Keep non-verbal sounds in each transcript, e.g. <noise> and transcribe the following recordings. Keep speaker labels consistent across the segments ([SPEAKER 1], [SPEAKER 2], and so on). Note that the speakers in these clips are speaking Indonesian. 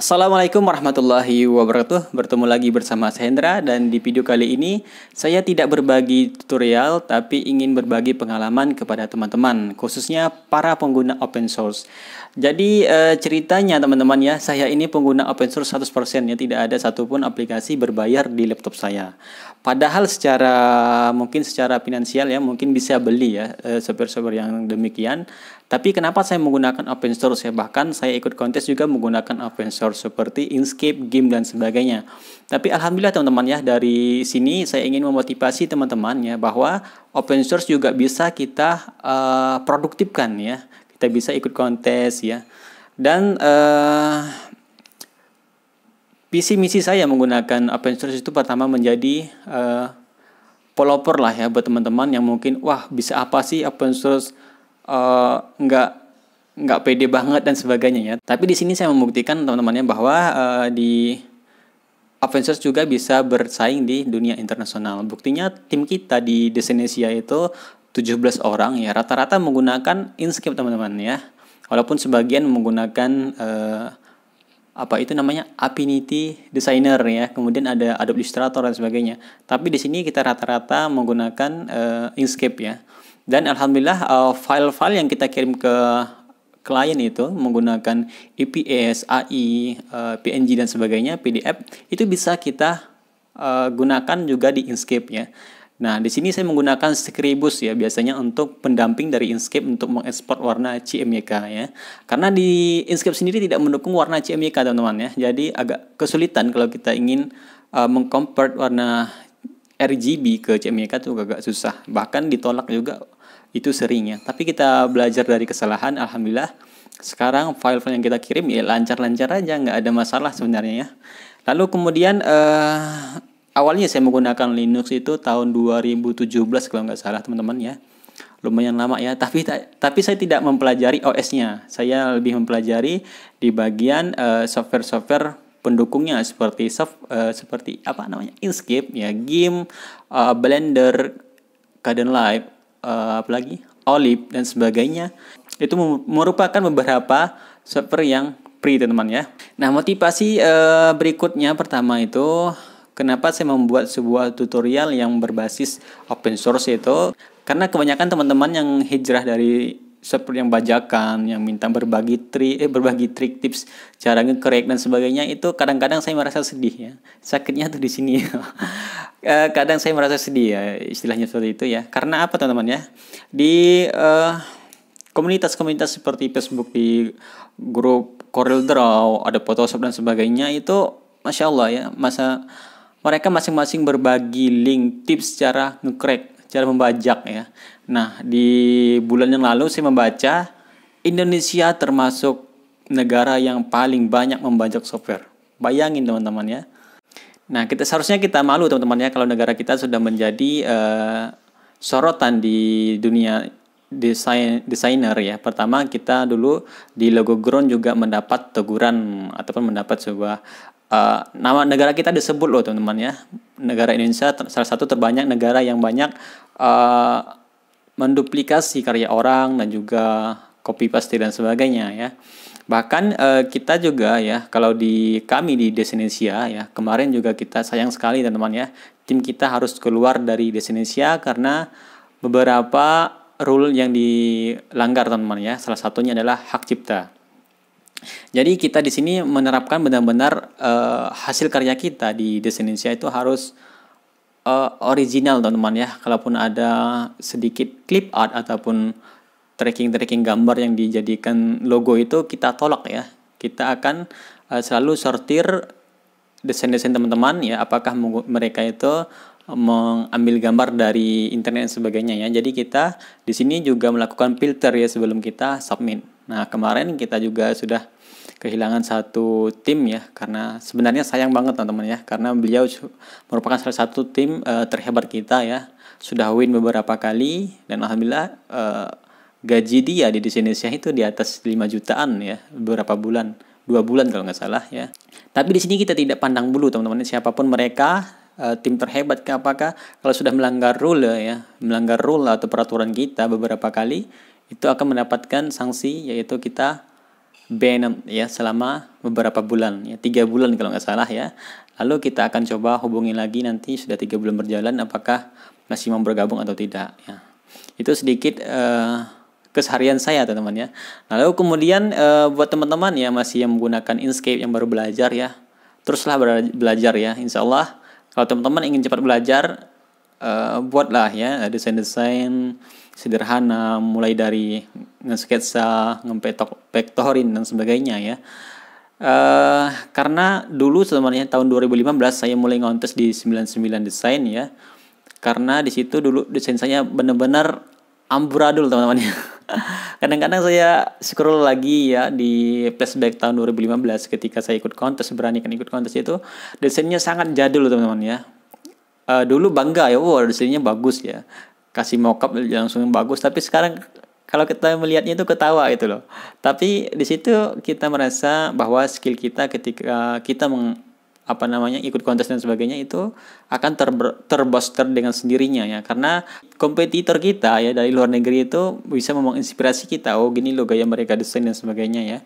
[SPEAKER 1] Assalamualaikum warahmatullahi wabarakatuh Bertemu lagi bersama saya Hendra Dan di video kali ini Saya tidak berbagi tutorial Tapi ingin berbagi pengalaman kepada teman-teman Khususnya para pengguna open source Jadi eh, ceritanya teman-teman ya Saya ini pengguna open source 100% ya Tidak ada satupun aplikasi berbayar di laptop saya Padahal secara mungkin secara finansial ya mungkin bisa beli ya eh, software-software yang demikian. Tapi kenapa saya menggunakan open source ya? Bahkan saya ikut kontes juga menggunakan open source seperti Inkscape, Game dan sebagainya. Tapi alhamdulillah teman-teman ya dari sini saya ingin memotivasi teman-teman ya bahwa open source juga bisa kita uh, produktifkan ya. Kita bisa ikut kontes ya. Dan uh, visi misi saya menggunakan open source itu pertama menjadi uh, pelopor lah ya buat teman-teman yang mungkin wah bisa apa sih open source uh, nggak nggak pede banget dan sebagainya ya. Tapi di sini saya membuktikan teman-temannya bahwa uh, di open source juga bisa bersaing di dunia internasional. Buktinya tim kita di Desenesia itu 17 orang ya, rata-rata menggunakan Inkscape teman-teman ya. Walaupun sebagian menggunakan uh, apa itu namanya Affinity Designer ya, kemudian ada Adobe Illustrator dan sebagainya. Tapi di sini kita rata-rata menggunakan uh, Inkscape ya. Dan alhamdulillah eh, file-file uh, yang kita kirim ke klien itu menggunakan EPS, AI, uh, eh, PNG dan sebagainya, PDF itu bisa kita uh, gunakan juga di Inkscape ya. Nah, di sini saya menggunakan Scribus ya, biasanya untuk pendamping dari Inkscape untuk mengekspor warna CMYK ya. Karena di Inkscape sendiri tidak mendukung warna CMYK, teman-teman ya. Jadi agak kesulitan kalau kita ingin uh, mengconvert warna RGB ke CMYK tuh agak susah. Bahkan ditolak juga itu sering ya. Tapi kita belajar dari kesalahan, alhamdulillah. Sekarang file-file yang kita kirim ya lancar-lancar aja, nggak ada masalah sebenarnya ya. Lalu kemudian uh, awalnya saya menggunakan Linux itu tahun 2017 kalau nggak salah teman-teman ya lumayan lama ya tapi tapi saya tidak mempelajari OS-nya saya lebih mempelajari di bagian software eh, software-software pendukungnya seperti soft uh, seperti apa namanya Inkscape ya game uh, Blender Garden Live uh, eh, apalagi Olive dan sebagainya itu merupakan beberapa software yang free teman-teman ya nah motivasi uh, berikutnya pertama itu Kenapa saya membuat sebuah tutorial yang berbasis open source itu? Karena kebanyakan teman-teman yang hijrah dari seperti yang bajakan, yang minta berbagi tri eh berbagi trik tips cara ngekrek dan sebagainya itu kadang-kadang saya merasa sedih ya. Sakitnya tuh di sini. <laughs> Eh, kadang saya merasa sedih ya istilahnya seperti itu ya. Karena apa teman-teman ya? Di komunitas eh, komunitas-komunitas seperti Facebook di grup Corel Draw, ada Photoshop dan sebagainya itu masya Allah ya masa mereka masing-masing berbagi link tips cara ngecrack, cara membajak ya. Nah, di bulan yang lalu saya membaca Indonesia termasuk negara yang paling banyak membajak software. Bayangin teman-teman ya. Nah, kita seharusnya kita malu teman-teman ya kalau negara kita sudah menjadi uh, sorotan di dunia desain desainer ya. Pertama kita dulu di logo ground juga mendapat teguran ataupun mendapat sebuah uh, nama negara kita disebut loh teman-teman ya negara Indonesia salah satu terbanyak negara yang banyak uh, menduplikasi karya orang dan juga copy paste dan sebagainya ya bahkan uh, kita juga ya kalau di kami di Desinesia ya kemarin juga kita sayang sekali teman-teman ya tim kita harus keluar dari Desinesia karena beberapa rule yang dilanggar teman-teman ya salah satunya adalah hak cipta jadi kita di sini menerapkan benar-benar uh, hasil karya kita di Desinesia itu harus uh, original teman-teman ya. Kalaupun ada sedikit clip art ataupun tracking-tracking gambar yang dijadikan logo itu kita tolak ya. Kita akan uh, selalu sortir desain-desain teman-teman ya apakah mereka itu mengambil gambar dari internet dan sebagainya ya. Jadi kita di sini juga melakukan filter ya sebelum kita submit. Nah, kemarin kita juga sudah kehilangan satu tim ya karena sebenarnya sayang banget teman-teman ya karena beliau merupakan salah satu tim uh, terhebat kita ya. Sudah win beberapa kali dan alhamdulillah uh, gaji dia di Indonesia itu di atas 5 jutaan ya beberapa bulan dua bulan kalau nggak salah ya. Tapi di sini kita tidak pandang bulu teman-teman siapapun mereka eh, tim terhebat apakah kalau sudah melanggar rule ya melanggar rule atau peraturan kita beberapa kali itu akan mendapatkan sanksi yaitu kita ban ya selama beberapa bulan ya tiga bulan kalau nggak salah ya lalu kita akan coba hubungi lagi nanti sudah tiga bulan berjalan apakah masih mau bergabung atau tidak ya itu sedikit uh, keseharian saya teman-teman ya lalu kemudian uh, buat teman-teman ya masih yang menggunakan Inkscape yang baru belajar ya teruslah belajar ya Insyaallah kalau teman-teman ingin cepat belajar uh, buatlah ya desain-desain sederhana mulai dari ngesketsa, ngepetok vektorin dan sebagainya ya. Uh, karena dulu sebenarnya tahun 2015 saya mulai ngontes di 99 desain ya. Karena di situ dulu desain saya benar-benar amburadul teman-teman ya. <laughs> Kadang-kadang saya scroll lagi ya di flashback tahun 2015 ketika saya ikut kontes berani kan ikut kontes itu desainnya sangat jadul teman-teman ya. Uh, dulu bangga ya, wow desainnya bagus ya kasih mockup langsung bagus tapi sekarang kalau kita melihatnya itu ketawa gitu loh. Tapi di situ kita merasa bahwa skill kita ketika kita meng, apa namanya ikut kontes dan sebagainya itu akan ter terboster dengan sendirinya ya karena kompetitor kita ya dari luar negeri itu bisa memang inspirasi kita oh gini loh gaya mereka desain dan sebagainya ya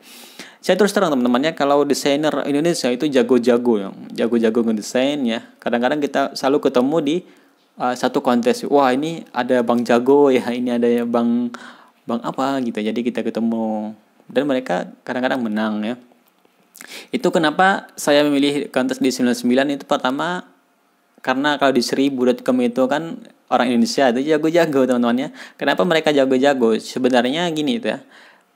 [SPEAKER 1] saya terus terang teman-temannya kalau desainer Indonesia itu jago-jago yang jago-jago ngedesain ya kadang-kadang kita selalu ketemu di uh, satu kontes wah ini ada bang jago ya ini ada ya bang bang apa gitu jadi kita ketemu dan mereka kadang-kadang menang ya itu kenapa saya memilih kontes di 99 itu pertama karena kalau di seribu.com itu kan orang Indonesia itu jago-jago teman-temannya. Kenapa mereka jago-jago? Sebenarnya gini itu ya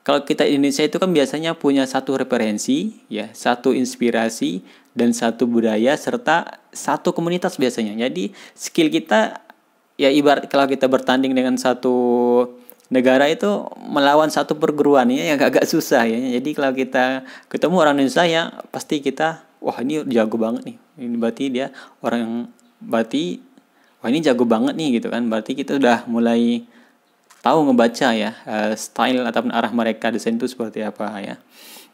[SPEAKER 1] kalau kita Indonesia itu kan biasanya punya satu referensi, ya, satu inspirasi dan satu budaya serta satu komunitas biasanya. Jadi skill kita ya ibarat kalau kita bertanding dengan satu negara itu melawan satu perguruan ya yang agak susah ya. Jadi kalau kita ketemu orang Indonesia ya pasti kita wah ini jago banget nih. Ini berarti dia orang yang berarti wah ini jago banget nih gitu kan. Berarti kita udah mulai tahu ngebaca ya uh, style ataupun arah mereka desain itu seperti apa ya.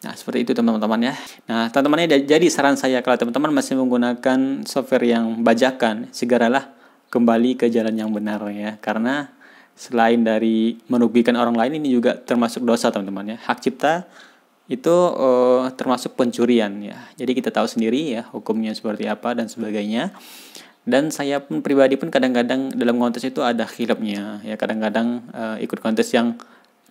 [SPEAKER 1] Nah, seperti itu teman-teman ya. Nah, teman-teman ya jadi saran saya kalau teman-teman masih menggunakan software yang bajakan, segeralah kembali ke jalan yang benar ya. Karena selain dari merugikan orang lain ini juga termasuk dosa teman-teman ya. Hak cipta itu uh, termasuk pencurian ya. Jadi kita tahu sendiri ya hukumnya seperti apa dan sebagainya dan saya pun pribadi pun kadang-kadang dalam kontes itu ada hilapnya ya kadang-kadang uh, ikut kontes yang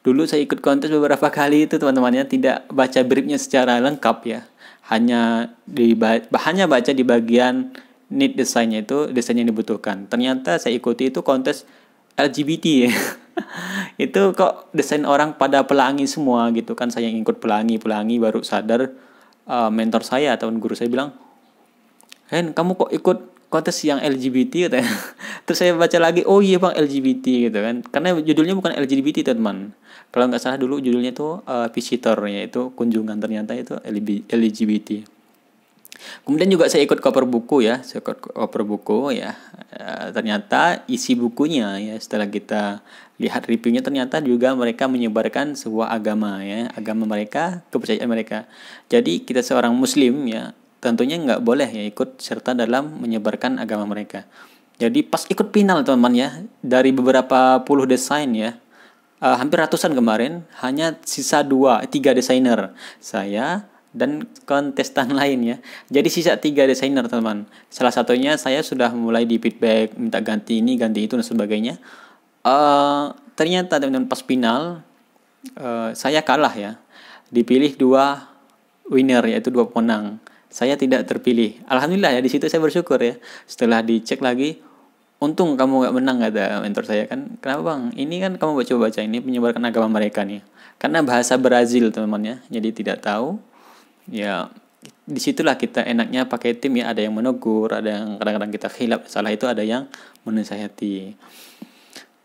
[SPEAKER 1] dulu saya ikut kontes beberapa <laughs> kali itu teman-temannya tidak baca briefnya secara lengkap ya hanya di bahannya baca di bagian need desainnya itu desain yang dibutuhkan ternyata saya ikuti itu kontes LGBT ya <laughs> itu kok desain orang pada pelangi semua gitu kan saya yang ikut pelangi pelangi baru sadar uh, mentor saya atau guru saya bilang Hen kamu kok ikut kotes yang LGBT gitu ya. <laughs> Terus saya baca lagi, oh iya bang LGBT gitu kan. Karena judulnya bukan LGBT teman. Kalau nggak salah dulu judulnya eh, itu uh, visitor yaitu kunjungan ternyata itu LGBT. Kemudian juga saya ikut cover buku ya, saya ikut cover buku ya. E, ternyata isi bukunya ya setelah kita lihat reviewnya ternyata juga mereka menyebarkan sebuah agama ya, agama mereka, kepercayaan mereka. Jadi kita seorang muslim ya, tentunya nggak boleh ya ikut serta dalam menyebarkan agama mereka. Jadi pas ikut final teman-teman ya dari beberapa puluh desain ya uh, hampir ratusan kemarin hanya sisa dua eh, tiga desainer saya dan kontestan <laughs> lain ya. Jadi sisa tiga desainer teman. Salah satunya saya sudah mulai di feedback minta ganti ini ganti itu dan sebagainya. Uh, ternyata teman-teman pas final uh, saya kalah ya. Dipilih dua winner yaitu dua pemenang saya tidak terpilih. Alhamdulillah ya di situ saya bersyukur ya. Setelah dicek lagi, untung kamu nggak menang ada mentor saya kan. Kenapa bang? Ini kan kamu baca baca ini menyebarkan agama mereka nih. Karena bahasa Brazil teman-temannya, jadi tidak tahu. Ya disitulah kita enaknya pakai tim ya. Ada yang menegur, ada yang kadang-kadang kita hilap, Salah itu ada yang menasihati.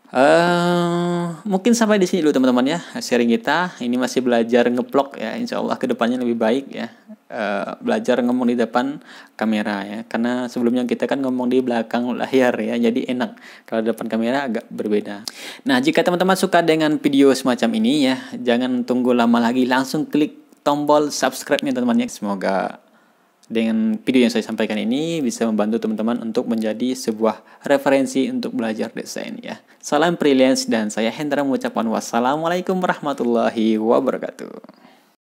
[SPEAKER 1] Uh, mungkin sampai di sini dulu teman-teman ya sharing kita. Ini masih belajar ngeplok ya. Insya Allah kedepannya lebih baik ya. Uh, belajar ngomong di depan kamera ya. Karena sebelumnya kita kan ngomong di belakang layar ya. Jadi enak kalau depan kamera agak berbeda. Nah jika teman-teman suka dengan video semacam ini ya, jangan tunggu lama lagi. Langsung klik tombol subscribe-nya teman-teman ya. Semoga dengan video yang saya sampaikan ini bisa membantu teman-teman untuk menjadi sebuah referensi untuk belajar desain ya. Salam freelance dan saya Hendra mengucapkan wassalamualaikum warahmatullahi wabarakatuh.